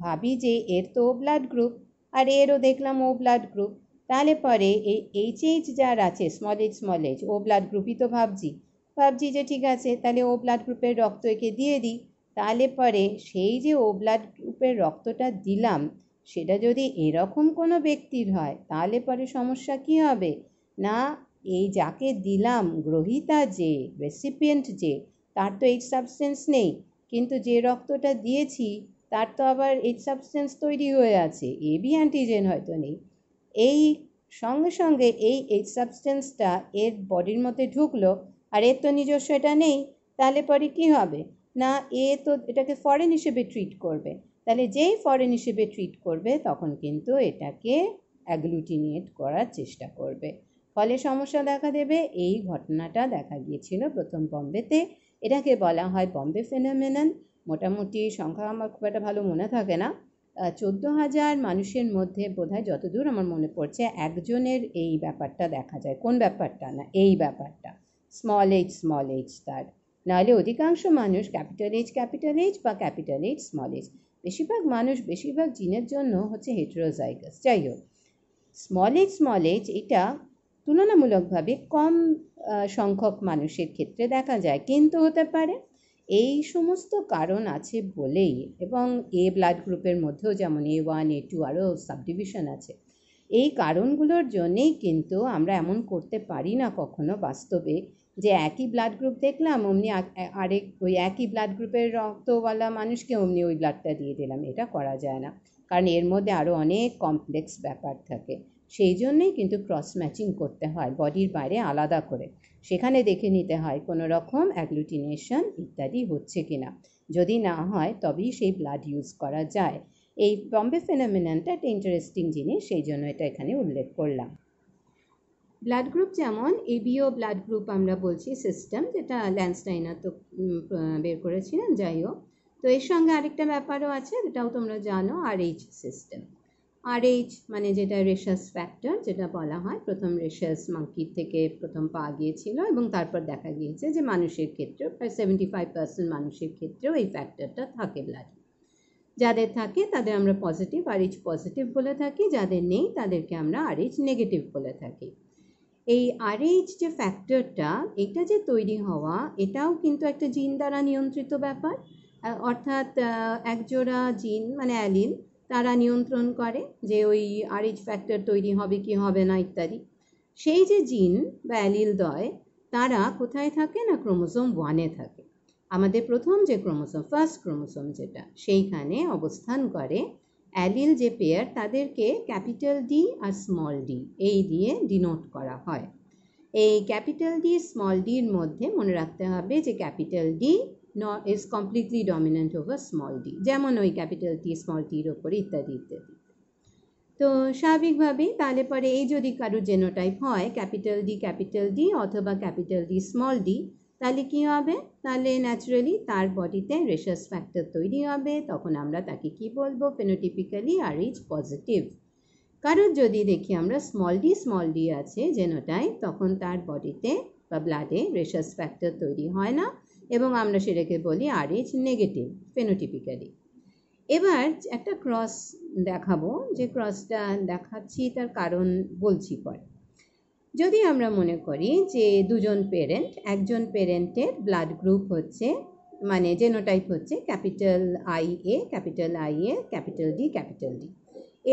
[SPEAKER 1] ভাবি যে এর তো ও ব্লাড গ্রুপ আর এরও দেখলাম ও ব্লাড গ্রুপ তাহলে পরে এই এইচ এইচ যার আছে স্মল এইচ স্মল এইচ ও ব্লাড গ্রুপই তো ভাবছি ভাবছি যে ঠিক আছে তাহলে ও ব্লাড গ্রুপের রক্ত একে দিয়ে দিই তাহলে পরে সেই যে ও ব্লাড গ্রুপের রক্তটা দিলাম সেটা যদি এরকম কোনো ব্যক্তির হয় তাহলে পরে সমস্যা কী হবে না এই যাকে দিলাম গ্রহিতা যে রেসিপিয়েন্ট যে তার তো এইচ সাবস্টেন্স নেই কিন্তু যে রক্তটা দিয়েছি তার তো আবার এইচ সাবস্টেন্স তৈরি হয়ে আছে এবি অ্যান্টিজেন হয়তো নেই এই সঙ্গে সঙ্গে এই এইচ সাবস্টেন্সটা এর বডির মধ্যে ঢুকলো আর এর তো নিজস্ব এটা নেই তাহলে পরে কী হবে না এ তো এটাকে ফরেন হিসেবে ট্রিট করবে তাহলে যেই ফরেন হিসেবে ট্রিট করবে তখন কিন্তু এটাকে অ্যাগ্লুটিনেট করার চেষ্টা করবে ফলে সমস্যা দেখা দেবে এই ঘটনাটা দেখা গিয়েছিল প্রথম বম্বেতে এটাকে বলা হয় বম্বে ফেনোমেনন মোটামুটি সংখ্যা আমার খুব একটা ভালো মনে থাকে না চোদ্দ হাজার মানুষের মধ্যে বোধহয় যতদূর আমার মনে পড়ছে একজনের এই ব্যাপারটা দেখা যায় কোন ব্যাপারটা না এই ব্যাপারটা স্মল এইচ স্মল এইচ তার নাহলে অধিকাংশ মানুষ ক্যাপিটাল এইচ ক্যাপিটাল এইচ বা ক্যাপিটাল এইচ স্মল এইচ বেশিরভাগ মানুষ বেশিরভাগ জিনের জন্য হচ্ছে হেটেরোজাইগাস যাই হোক স্মল এজ স্মল এজ এটা তুলনামূলকভাবে কম সংখ্যক মানুষের ক্ষেত্রে দেখা যায় কিন্তু হতে পারে এই সমস্ত কারণ আছে বলেই এবং এ ব্লাড গ্রুপের মধ্যেও যেমন এ ওয়ান এ টু আরও সাবডিভিশন আছে এই কারণগুলোর জন্যেই কিন্তু আমরা এমন করতে পারি না কখনো বাস্তবে যে একই ব্লাড গ্রুপ দেখলাম অমনি আরেক ওই একই ব্লাড গ্রুপের রক্তওয়ালা মানুষকে অমনি ওই ব্লাডটা দিয়ে দিলাম এটা করা যায় না কারণ এর মধ্যে আরও অনেক কমপ্লেক্স ব্যাপার থাকে সেই জন্যেই কিন্তু ক্রস ম্যাচিং করতে হয় বডির বাইরে আলাদা করে সেখানে দেখে নিতে হয় কোনো রকম অ্যাগ্লুটিনেশন ইত্যাদি হচ্ছে কি না যদি না হয় তবেই সেই ব্লাড ইউজ করা যায় এই বম্বে ফেনোমিনানটা একটা ইন্টারেস্টিং জিনিস সেই জন্য এটা এখানে উল্লেখ করলাম ব্লাড গ্রুপ যেমন এবিও ব্লাড গ্রুপ আমরা বলছি সিস্টেম যেটা ল্যান্ডস্টাইনার তো বের করেছিলেন যাই হোক তো এর সঙ্গে আরেকটা ব্যাপারও আছে যেটাও তোমরা জানো R H system R H মানে যেটা রেশাস ফ্যাক্টর যেটা বলা হয় প্রথম রেশাস মাঙ্কির থেকে প্রথম পাওয়া গিয়েছিল এবং তারপর দেখা গিয়েছে যে মানুষের ক্ষেত্রে প্রায় সেভেন্টি ফাইভ পার্সেন্ট মানুষের ক্ষেত্রেও এই ফ্যাক্টরটা থাকে ব্লাড যাদের থাকে তাদের আমরা পজিটিভ এইচ পজিটিভ বলে থাকি যাদের নেই তাদেরকে আমরা এইচ নেগেটিভ বলে থাকি এই আরএইচ যে ফ্যাক্টরটা এটা যে তৈরি হওয়া এটাও কিন্তু একটা জিন দ্বারা নিয়ন্ত্রিত ব্যাপার অর্থাৎ একজোড়া জিন মানে অ্যালিন তারা নিয়ন্ত্রণ করে যে ওই আরএইচ ফ্যাক্টর তৈরি হবে কি হবে না ইত্যাদি সেই যে জিন বা অ্যালিল দয় তারা কোথায় থাকে না ক্রোমোজোম ওয়ানে থাকে আমাদের প্রথম যে ক্রোমোসোম ফার্স্ট ক্রোমোসোম যেটা সেইখানে অবস্থান করে অ্যালিল যে পেয়ার তাদেরকে ক্যাপিটাল ডি আর স্মল ডি এই দিয়ে ডিনোট করা হয় এই ক্যাপিটাল ডি স্মল ডির মধ্যে মনে রাখতে হবে যে ক্যাপিটাল ডি ন is completely dominant over small D যেমন ওই ক্যাপিটাল টি স্মল টির ওপরে ইত্যাদি ইত্যাদি তো স্বাভাবিকভাবেই তাহলে পরে এই যদি কারুর জেনোটাইপ হয় ক্যাপিটাল ডি ক্যাপিটাল ডি অথবা ক্যাপিটাল ডি স্মল ডি তাহলে কী হবে তাহলে ন্যাচুরালি তার বডিতে রেশাস ফ্যাক্টর তৈরি হবে তখন আমরা তাকে কি বলবো ফেনোটিপিক্যালি আর ইজ পজিটিভ কারোর যদি দেখি আমরা স্মল ডি স্মল ডি আছে যেনটাই তখন তার বডিতে বা ব্লাডে রেশাস ফ্যাক্টর তৈরি হয় না এবং আমরা সেটাকে বলি আর ইজ নেগেটিভ ফেনোটিপিক্যালি এবার একটা ক্রস দেখাবো যে ক্রসটা দেখাচ্ছি তার কারণ বলছি পরে যদি আমরা মনে করি যে দুজন পেরেন্ট একজন পেরেন্টের ব্লাড গ্রুপ হচ্ছে মানে জেনোটাইপ হচ্ছে capital I A capital I A capital D capital D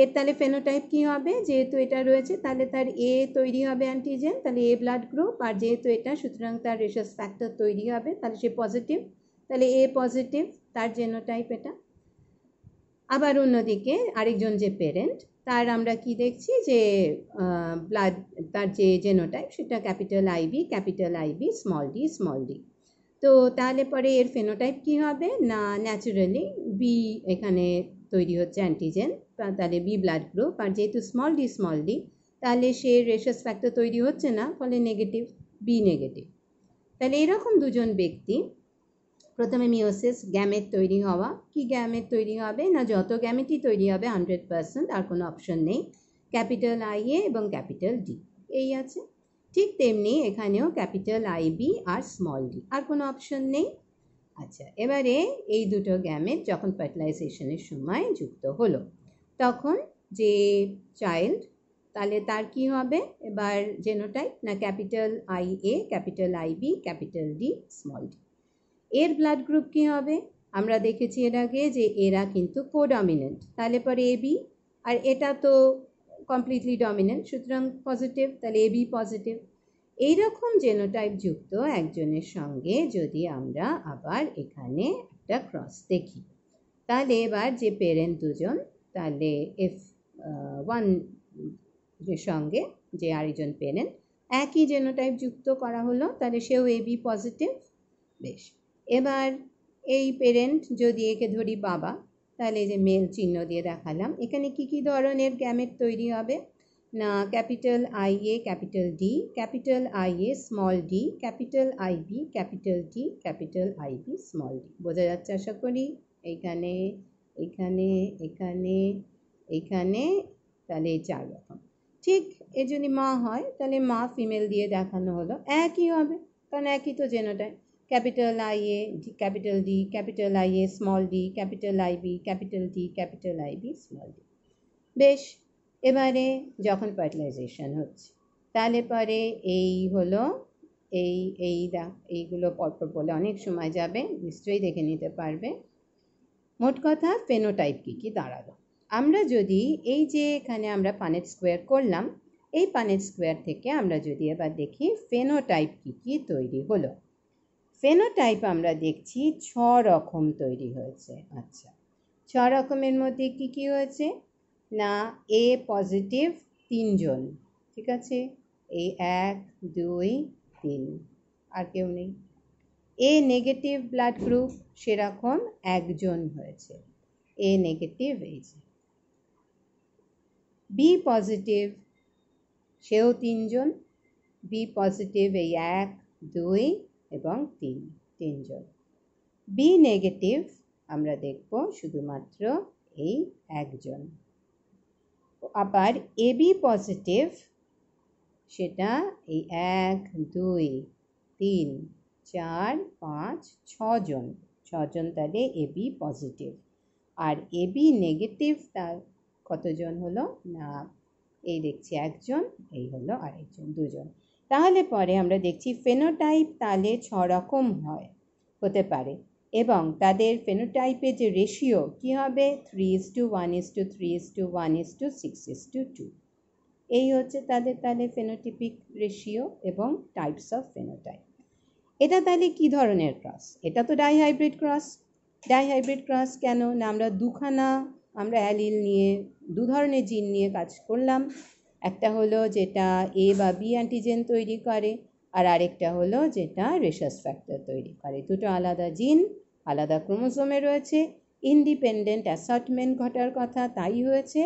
[SPEAKER 1] এর তাহলে ফেনোটাইপ কী হবে যেহেতু এটা রয়েছে তাহলে তার এ তৈরি হবে অ্যান্টিজেন তাহলে এ ব্লাড গ্রুপ আর যেহেতু এটা সুতরাং তার রেশাস ফ্যাক্টর তৈরি হবে তাহলে সে পজিটিভ তাহলে এ পজিটিভ তার জেনোটাইপ এটা আবার অন্যদিকে আরেকজন যে পেরেন্ট তার আমরা কি দেখছি যে ব্লাড তার যে জেনোটাইপ সেটা capital IB capital IB small D small D তো তাহলে পরে এর ফেনোটাইপ কি হবে না ন্যাচুরালি বি এখানে তৈরি হচ্ছে অ্যান্টিজেন তাহলে বি ব্লাড গ্রুপ আর যেহেতু স্মল ডি স্মল ডি তাহলে সে রেশাস ফ্যাক্টর তৈরি হচ্ছে না ফলে নেগেটিভ বি নেগেটিভ তাহলে এরকম দুজন ব্যক্তি প্রথমে মিওসিস গ্যামেট তৈরি হওয়া কি গ্যামেট তৈরি হবে না যত গ্যামেটই তৈরি হবে হান্ড্রেড পার্সেন্ট আর কোনো অপশন নেই ক্যাপিটাল আই এ এবং ক্যাপিটাল ডি এই আছে ঠিক তেমনি এখানেও ক্যাপিটাল আই বি আর স্মল ডি আর কোনো অপশন নেই আচ্ছা এবারে এই দুটো গ্যামেট যখন ফার্টিলাইজেশনের সময় যুক্ত হলো তখন যে চাইল্ড তাহলে তার কি হবে এবার জেনোটাইপ না capital I A capital I B capital D small D এর ব্লাড গ্রুপ কী হবে আমরা দেখেছি এর আগে যে এরা কিন্তু কোডমিনেন্ট তাহলে পরে এবি আর এটা তো কমপ্লিটলি ডমিনেন্ট সুতরাং পজিটিভ তাহলে এবি পজিটিভ এইরকম জেনোটাইপ যুক্ত একজনের সঙ্গে যদি আমরা আবার এখানে একটা ক্রস দেখি তাহলে এবার যে পেরেন্ট দুজন তাহলে এফ ওয়ান সঙ্গে যে আরেকজন পেরেন্ট একই জেনোটাইপ যুক্ত করা হলো তাহলে সেও এ বি পজিটিভ বেশ এবার এই পেরেন্ট যদি একে ধরি বাবা তাহলে এই যে মেল চিহ্ন দিয়ে দেখালাম এখানে কি কি ধরনের গ্যামেট তৈরি হবে না capital I A capital D capital I A small D capital I B capital D capital I B small D বোঝা যাচ্ছে আশা করি এইখানে এখানে এখানে এখানে তাহলে চার রকম ঠিক এ যদি মা হয় তাহলে মা ফিমেল দিয়ে দেখানো হলো একই হবে কারণ একই তো genotype capital IA, capital D, capital IA, small d, capital IB, capital D, capital IB, small D বেশ এবারে যখন ফার্টিলাইজেশন হচ্ছে তাহলে পরে এই হলো এই এই দা এইগুলো পরপর বলে অনেক সময় যাবে নিশ্চয়ই দেখে নিতে পারবে মোট কথা ফেনোটাইপ কী কী দাঁড়ালো আমরা যদি এই যে এখানে আমরা পানেট স্কোয়ার করলাম এই পানেট স্কোয়ার থেকে আমরা যদি এবার দেখি ফেনোটাইপ কী কী তৈরি হলো ফেনোটাইপ আমরা দেখছি ছ রকম তৈরি হয়েছে আচ্ছা ছ রকমের মধ্যে কি কি হয়েছে না এ পজিটিভ তিনজন ঠিক আছে এই এক দুই তিন আর কেউ নেই এ নেগেটিভ ব্লাড গ্রুপ সেরকম একজন হয়েছে এ নেগেটিভ এই যে বি পজিটিভ সেও তিনজন বি পজিটিভ এই এক দুই এবং তিন তিনজন বি নেগেটিভ আমরা দেখব শুধুমাত্র এই একজন আবার এ বি পজিটিভ সেটা এই এক দুই তিন চার পাঁচ ছজন ছজন তাহলে এ বি পজিটিভ আর এবি নেগেটিভ তার কতজন হলো না এই দেখছি একজন এই হলো আরেকজন দুজন তাহলে পরে আমরা দেখছি ফেনোটাইপ তালে ছ রকম হয় হতে পারে এবং তাদের ফেনোটাইপের যে রেশিও কী হবে three is to one is to three is to one is to six is to two এই হচ্ছে তাদের তাহলে ফেনোটিপিক রেশিও এবং টাইপস অফ ফেনোটাইপ এটা তাহলে কি ধরনের ক্রস এটা তো ডাইহাইব্রিড ক্রস ডাইহাইব্রিড ক্রস কেন না আমরা দুখানা আমরা অ্যালিল নিয়ে দু ধরনের জিন নিয়ে কাজ করলাম একটা হলো যেটা এ বা বি অ্যান্টিজেন তৈরি করে আর আরেকটা হলো যেটা রেশাস ফ্যাক্টর তৈরি করে দুটো আলাদা জিন আলাদা ক্রোমোজোমে রয়েছে ইন্ডিপেন্ডেন্ট অ্যাসটমেন্ট ঘটার কথা তাই হয়েছে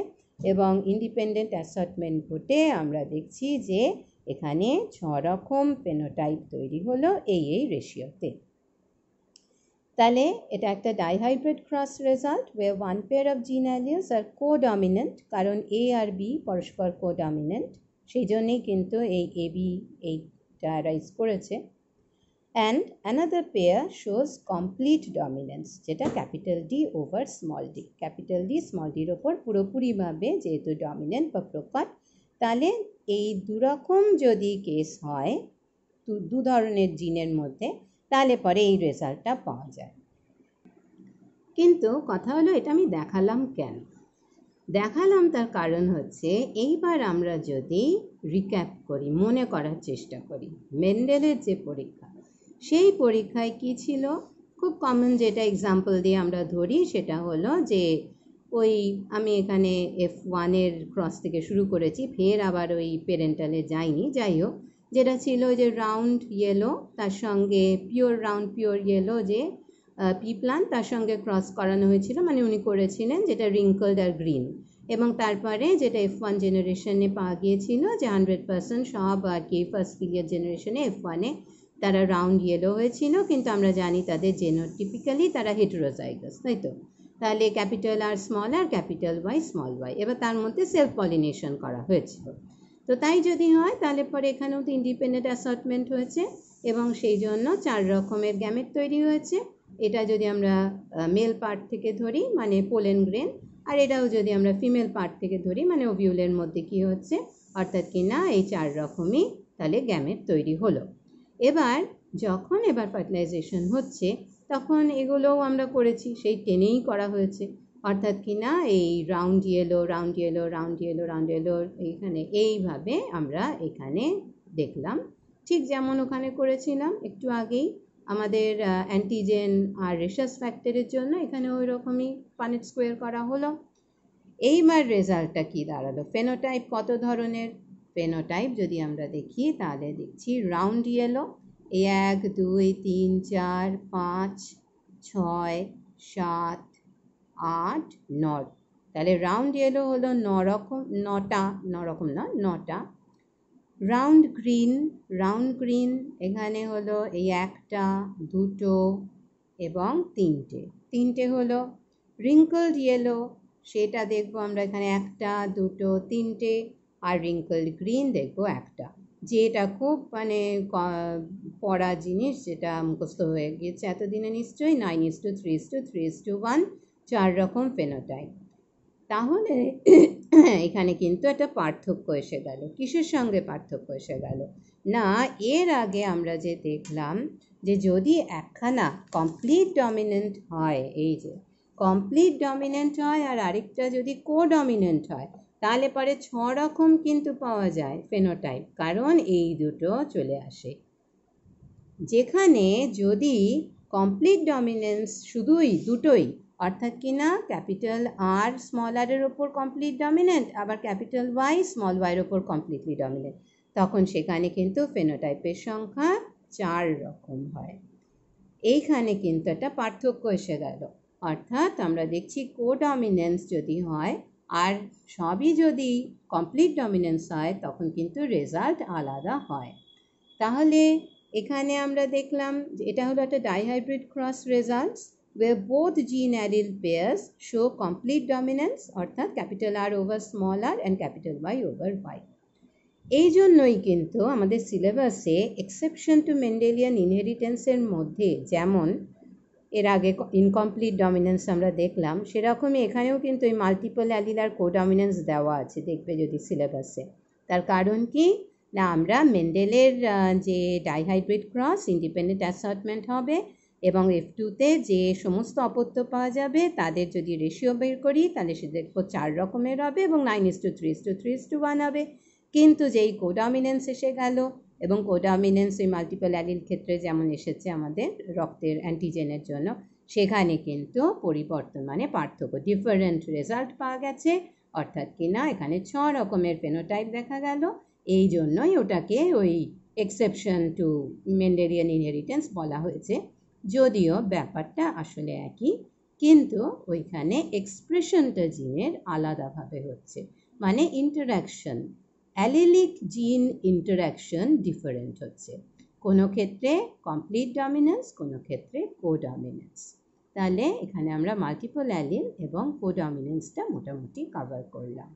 [SPEAKER 1] এবং ইন্ডিপেন্ডেন্ট অ্যাসটমেন্ট ঘটে আমরা দেখছি যে এখানে ছ রকম পেনোটাইপ তৈরি হলো এই এই রেশিওতে তাহলে এটা একটা dihybrid cross result where one pair of gene alleles are codominant কারণ এ আর বি পরস্পর কোডমিনেন্ট সেই জন্যেই কিন্তু এই এ বি এইটা রাইজ করেছে and another pair shows complete dominance যেটা capital D over small D capital D small ডির ওপর পুরোপুরিভাবে যেহেতু ডমিনেন্ট বা প্রকট তাহলে এই দুরকম যদি কেস হয় দু ধরনের জিনের মধ্যে তাহলে পরে এই রেজাল্টটা পাওয়া যায় কিন্তু কথা হলো এটা আমি দেখালাম কেন দেখালাম তার কারণ হচ্ছে এইবার আমরা যদি রিক্যাপ করি মনে করার চেষ্টা করি মেন্ডেলের যে পরীক্ষা সেই পরীক্ষায় কি ছিল খুব কমন যেটা এক্সাম্পল দিয়ে আমরা ধরি সেটা হলো যে ওই আমি এখানে এফ ওয়ানের ক্রস থেকে শুরু করেছি ফের আবার ওই পেরেন্টালে যাইনি যাই হোক যেটা ছিল যে রাউন্ড ইয়েলো তার সঙ্গে পিওর রাউন্ড পিওর ইয়েলো যে পি প্লান তার সঙ্গে ক্রস করানো হয়েছিল মানে উনি করেছিলেন যেটা রিঙ্কলড আর গ্রিন এবং তারপরে যেটা এফ ওয়ান জেনারেশনে পাওয়া গিয়েছিল যে হান্ড্রেড পার্সেন্ট সব আর কি ফার্স্ট পিরিয়ড জেনারেশনে এফ ওয়ানে তারা রাউন্ড ইয়েলো হয়েছিল কিন্তু আমরা জানি তাদের জেনোটিপিক্যালি তারা হেটেরোজাইগাস তাই তো তাহলে capital R small R capital Y small Y এবার তার মধ্যে সেলফ পলিনেশন করা হয়েছিল তো তাই যদি হয় তাহলে পরে এখানেও তো ইন্ডিপেন্ডেন্ট অ্যাসটমেন্ট হয়েছে এবং সেই জন্য চার রকমের গ্যামেট তৈরি হয়েছে এটা যদি আমরা মেল পার্ট থেকে ধরি মানে পোলেন গ্রেন আর এটাও যদি আমরা ফিমেল পার্ট থেকে ধরি মানে ওভিউলের মধ্যে কি হচ্ছে অর্থাৎ কি না এই চার রকমই তাহলে গ্যামেট তৈরি হলো এবার যখন এবার ফার্টিলাইজেশন হচ্ছে তখন এগুলোও আমরা করেছি সেই টেনেই করা হয়েছে অর্থাৎ কিনা এই round yellow round yellow round yellow round yellow এইখানে এইভাবে আমরা এখানে দেখলাম ঠিক যেমন ওখানে করেছিলাম একটু আগেই আমাদের অ্যান্টিজেন আর রেশাস ফ্যাক্টরের জন্য এখানে ওই রকমই পানেট স্কোয়ার করা হলো এইবার রেজাল্টটা কি দাঁড়ালো ফেনোটাইপ কত ধরনের ফেনোটাইপ যদি আমরা দেখি তাহলে দেখছি রাউন্ড ইয়েলো এক দুই তিন চার পাঁচ ছয় সাত আট নর তাহলে রাউন্ড ইয়েলো হলো ন রকম নটা ন রকম না নটা রাউন্ড গ্রিন রাউন্ড গ্রিন এখানে হলো এই একটা দুটো এবং তিনটে তিনটে হলো রিঙ্কলড ইয়েলো সেটা দেখবো আমরা এখানে একটা দুটো তিনটে আর রিঙ্কলড গ্রিন দেখবো একটা যেটা খুব মানে পড়া জিনিস যেটা মুখস্থ হয়ে গিয়েছে এতদিনে নিশ্চয়ই nine is to three is to three is to one চার রকম ফেনোটাইপ তাহলে এখানে কিন্তু একটা পার্থক্য এসে গেল কিসের সঙ্গে পার্থক্য এসে গেল না এর আগে আমরা যে দেখলাম যে যদি একখানা কমপ্লিট ডমিনেন্ট হয় এই যে কমপ্লিট ডমিনেন্ট হয় আর আরেকটা যদি কো ডমিনেন্ট হয় তাহলে পরে ছ রকম কিন্তু পাওয়া যায় ফেনোটাইপ কারণ এই দুটো চলে আসে যেখানে যদি কমপ্লিট ডমিনেন্স শুধুই দুটোই অর্থাৎ কি না ক্যাপিটাল আর স্মল আরের ওপর কমপ্লিট ডমিনেন্ট আবার ক্যাপিটাল ওয়াই স্মল ওয়াইয়ের ওপর কমপ্লিটলি ডমিনেন্ট তখন সেখানে কিন্তু ফেনোটাইপের সংখ্যা চার রকম হয় এইখানে কিন্তু একটা পার্থক্য এসে গেল অর্থাৎ আমরা দেখছি কো ডমিনেন্স যদি হয় আর সবই যদি কমপ্লিট ডমিনেন্স হয় তখন কিন্তু রেজাল্ট আলাদা হয় তাহলে এখানে আমরা দেখলাম এটা হলো একটা dihybrid cross results where both gene allele pairs show complete dominance অর্থাৎ capital R over small R and capital Y over Y এই জন্যই কিন্তু আমাদের সিলেবাসে এক্সেপশন টু মেন্ডেলিয়ান ইনহেরিটেন্সের মধ্যে যেমন এর আগে ইনকমপ্লিট ডমিনেন্স আমরা দেখলাম সেরকমই এখানেও কিন্তু এই মাল্টিপল অ্যালিল আর কোডমিনেন্স দেওয়া আছে দেখবে যদি সিলেবাসে তার কারণ কি না আমরা মেন্ডেলের যে ডাইহাইব্রিড ক্রস ইন্ডিপেন্ডেন্ট অ্যাসর্টমেন্ট হবে এবং এফ টুতে যে সমস্ত অপত্য পাওয়া যাবে তাদের যদি রেশিও বের করি তাহলে সে দেখব চার রকমের হবে এবং nine is to three is to three is to one হবে কিন্তু যেই কোডমিনেন্স এসে গেল এবং কোডমিনেন্স ওই মাল্টিপল অ্যালিল ক্ষেত্রে যেমন এসেছে আমাদের রক্তের অ্যান্টিজেনের জন্য সেখানে কিন্তু পরিবর্তন মানে পার্থক্য ডিফারেন্ট রেজাল্ট পাওয়া গেছে অর্থাৎ কি না এখানে ছ রকমের ফেনোটাইপ দেখা গেল এই জন্যই ওটাকে ওই এক্সেপশন টু মেন্ডেরিয়ান ইনহেরিটেন্স বলা হয়েছে যদিও ব্যাপারটা আসলে একই কিন্তু ওইখানে এক্সপ্রেশনটা জিনের আলাদাভাবে হচ্ছে মানে ইন্টারাকশন অ্যালিলিক জিন ইন্টারাকশন ডিফারেন্ট হচ্ছে কোনো ক্ষেত্রে কমপ্লিট ডমিনেন্স কোনো ক্ষেত্রে কোডমিনেন্স তাহলে এখানে আমরা মাল্টিপল অ্যালিন এবং কোডমিনেন্সটা মোটামুটি কভার করলাম